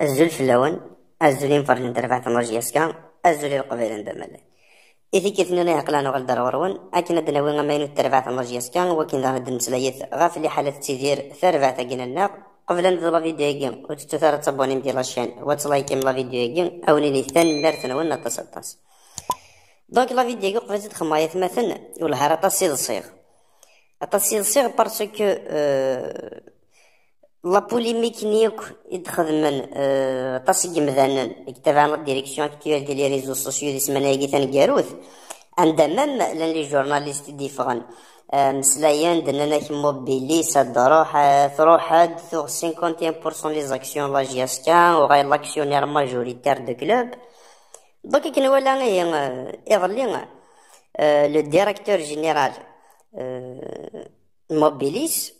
الزول في الزول ينفر لنت ترفع نرجي اسكا الزول القبيل عند ملي إذا كثنا نعقلان وغل درورون أكن أدنا وين غمينو ترفعت نرجي اسكا وكن ذا ندن سلايث غاف اللي حالة تدير ثرفعت أجن الناق قبل أن نضرب فيديو يجين وتتثار تصبوني مدي لاشين وتلايكي من لا فيديو أو نيني ثان مرثنا وين نتصدص دونك لا فيديو قبل خماية مثلا والهارة تصيد الصيغ التصيد الصيغ بارسكو أه لابوليميك نيوك يتخدمن طاس يمذانن عن الديريكسيون اكتيوال ديال لي ريزو سوسيو دي سمانا يجي تنقاروث عند مام لان لي جورناليست ديفغان فغن مسلايان دنانا كيما بيلي ساد روح تروح هاد ثوغ سينكونتيان بورسون لي زاكسيون لا جيستيان وغير لاكسيونير ماجوريتار دو كلوب دوك كنوالا اغلي لو ديريكتور جينيرال موبيليس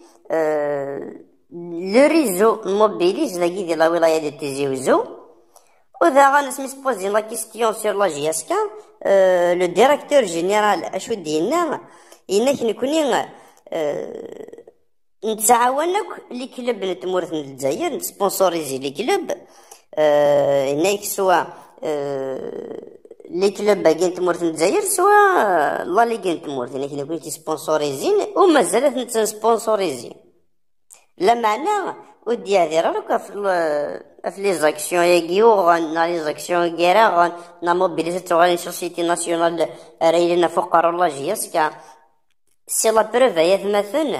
آه، لو ريزو موبيليز داكي ديال الولايه ديال تيزي وزو وذا غنسميس بوزي لا كيستيون سور لا جي اس كا آه، لو ديريكتور جينيرال اشو دينا إنك نكوني آه، نتعاون اك لي كلوب من تمورت الجزائر نسبونسوريزي لي كلوب إنك سوا لي كلاب باقيين في الجزائر سوا لا لي ليغ تمورت لكن كنتي سبونسوريزين ومازال تنت سبونسوريزين لا معنى ودي هذه راك في لي زاكسيون ياكي وغن لي زاكسيون كيرا غن نا موبيليزاتور سوسيتي ناسيونال رايلنا فوق الله جياسكا سي لا بروف هي ثمثل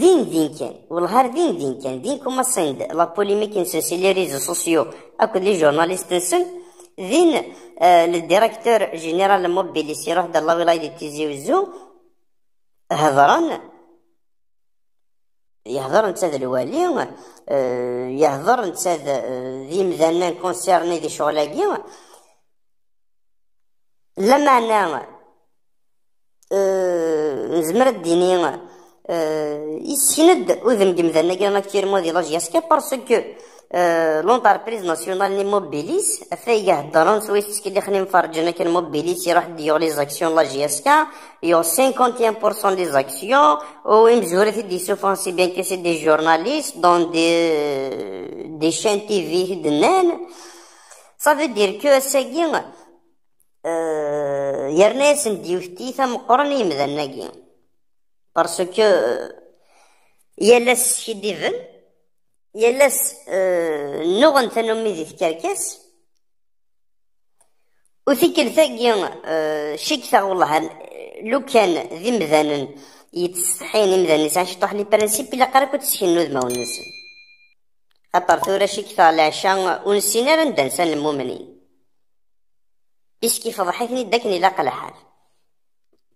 دين دين كان والهار دين دين كان دين كوما سند لا بوليميك نسن سي لي ريزو سوسيو اكو لي جورناليست نسن فين الديريكتور آه، جينيرال موبيلي سي رهد الله ولاية تيزي وزو هضران يهضر نتا ذا الوالي آه، يهضر نتا آه، ذي مذنان كونسيرني ذي شغلاكي لما انا نزمر الديني يسند وذم دمذنا كي يعني انا كتير مودي لاجياسكي باسكو آه، لونتربريز ناسيونال لي موبيليس فاي هضرون سويس كي خلي مفرجنا كان موبيليس يروح ديو لي زاكسيون لا جي اس كا يور 51% لي زاكسيون و مزورة دي سوفون سي بيان كو سي دي جورناليست دون دي دي شين تي في هدنان سا فو دير كو ساكي يرنا يسن ديوتي ثم قرن بارسكو باسكو يلا سكي ديفن يلس آه، نغن تنمي ذي كركس وثيك الثقي آه، شيك والله لو كان ذي مذن يتسحين مذن يسعى شطوح لي برنسيبي لقارك وتسحين نوذ مونس أبارثورة شيك ثا لعشان ونسينا رندن سن المؤمنين بس كيف ضحكني داكني لاقى الحال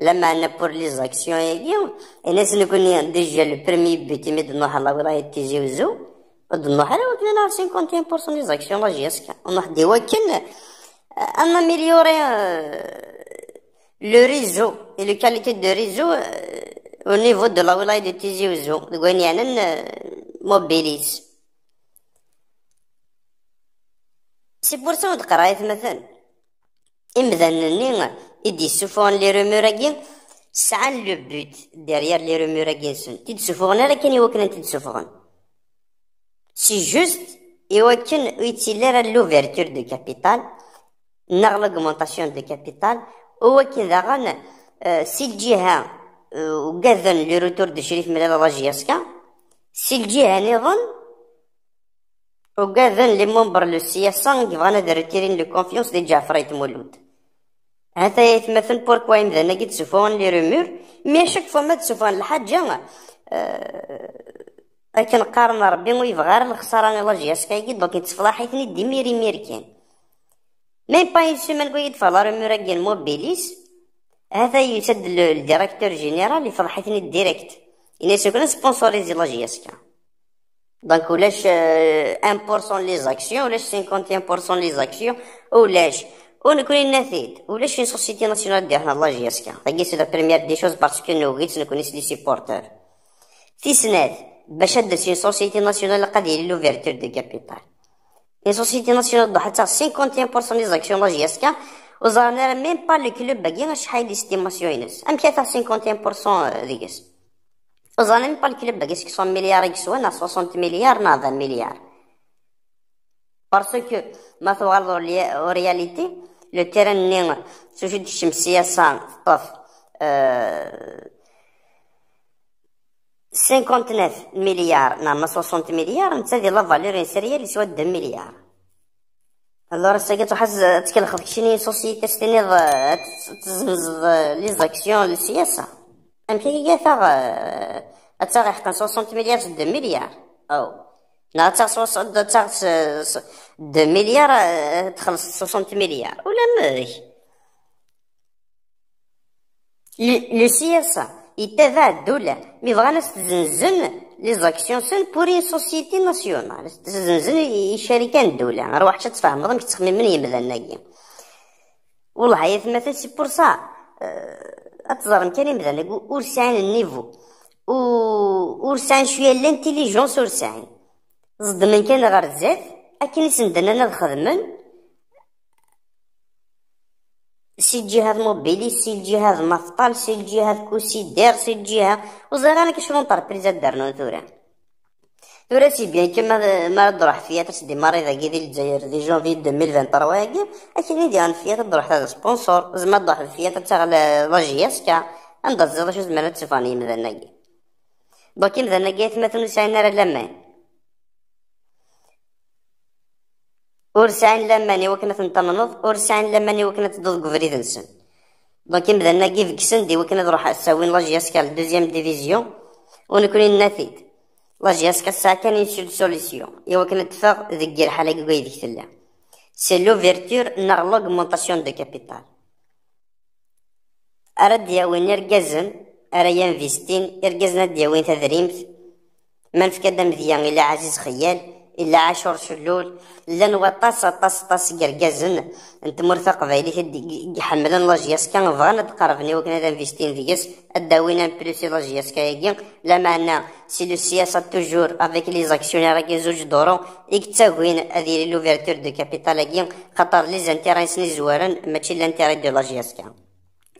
la pour les actions et bien et si nous connaissons déjà le premier but de nous la voilà et de nous avons bien 51 des actions euh, on a dit aucune a améliorer euh, le réseau et la qualité de réseau euh, au niveau de la voilà de télévision. sais où a mobilise c'est pour ça que je travaille maintenant et maintenant et dissoufflent les rumeurs ça sont le but derrière les rumeurs qui Tu dissoufflent, mais il y a aucun C'est juste, et y aucun utile à l'ouverture de capital, à l'augmentation de capital, ou à si le djihad, ou le retour de Sherif Mela Rajiaska, si le djihad hein, n'est ou gazon les membres de la CIA sont qui de retirer la confiance de Jafraït Mouloud. هذا يتمثل بوركوا ذا نجد تسوفون لي رومور مي شاك فوا ما تسوفون الحاجة أكن آه، قارن ربي يفغار الخسارة لا جياس كاي كي دوك يتفلاح يتني دي ميري ميركان مي با اون سيمان كوي يدفع رومور كيان موبيليس هذا يسد الديريكتور جينيرال يفضح يتني الديريكت إلا سكن سبونسوريزي لا جياسكا دونك ولاش 1% آه، لي زاكسيون ولاش 51% لي زاكسيون ولاش ونكوني نافيد ولاش في سوسيتي ناسيونال ديالنا الله يجيسكا تاكي سو لا بريميير دي شوز باسكو نوغيت نكوني سلي سيبورتور تيسناد باش هاد سي سوسيتي ناسيونال قد يلي لوفيرتور دو كابيتال لي سوسيتي ناسيونال دو حتى 51% دي زاكسيون لا جيسكا وزارنا ميم با لو كلوب باكي شحال ليستيماسيون ينس ام كاتا 51% ديكس وزارنا ميم با كلوب باكي 600 مليار يكسوا 60 مليار نا 20 مليار Parce que, ma en réalité, le terrain n'est sujet du Shimsiya 59 مليار نعم 60 مليار نتا ديال لا فالور سيريا اللي سوا دم مليار الوغ راه ساكت وحاز تكلخ كشني سوسيتي ستيني تزمز لي زاكسيون السياسة امشي كي تا تا غيحقن 60 مليار دم مليار او لا 60 نعطيك دو مليار آه، تخلص 60 مليار ولا ماك لو سي اس يتابع الدولة مي بغا ناس تزنزن لي زاكسيون سون بور اون سوسيتي ناسيونال تزنزن الشركة الدولة روح حتى تفهم غير تخمم من يمدان والله يا مثلا سي بور سا اتزر مكان يمدان ور ساعين النيفو ور ساعين شوية لانتيليجونس ور ساعين زدمن كان غير بزاف اكن سندنا نخدمن سي الجهاد موبيلي سي الجهاد مفطال سي الجهاد كوسي دير سي الجهاد وزهر انا كشنو نطر بريزاد دارنا ثورا ثورا سي بيان كيما ما تروح فيا تسدي مريضه كي ديال الجزائر دي جونفي 2023 اكن ندير انا فيا تروح هذا سبونسور زعما تروح فيا تشغل لاجيسكا عندها زيرو شو زعما تشوف انا مثلا نجي دوكي مثلا نقيت ثمانية وتسعين نار لمان ور سعين لماني وكنا تنتمنض ور سعين لماني وكنا تضغ فريد نسن دونك مدنا كيف كسن دي وكنا نروح ساوين لاجي اسكال دوزيام ديفيزيون ونكون النفيد لاجي اسكال ساكن يشد سوليسيون يا وكنا تفاق ذكي الحالة كوي ديك تلا سي لوفيرتور نار لوغمونتاسيون دو كابيتال أرد ديوين يرجزن أرا ينفيستين يرجزنا ديوين تذريمت من فكدم ديان إلى عزيز خيال الا عاشور شلول إلا وطاس طاس طاس كركازن انت مرثا قبايليت حملن لاجياسكا بغان تقربني وكنا هذا انفيستين فيكس أداوينا بلوسي لاجياسكا ياكي لا معنى سي لو سياسة توجور افيك لي زاكسيونير راكي زوج دورو يكتاوين هذه لوفيرتور دو كابيتال هاكي خاطر لي زانتيريس ني زوارن ماشي لانتيري دو لاجياسكا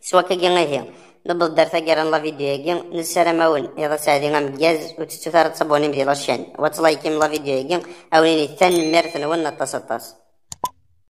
سوا كاكي غير دبل دار تاقيران لا فيديو هاكي نسالم اون يلا سعدي غامكاز وتتو ثار تصبوني مدي لاشين وتلايكيم لا فيديو هاكي اوليني تنمرت نون الطاس الطاس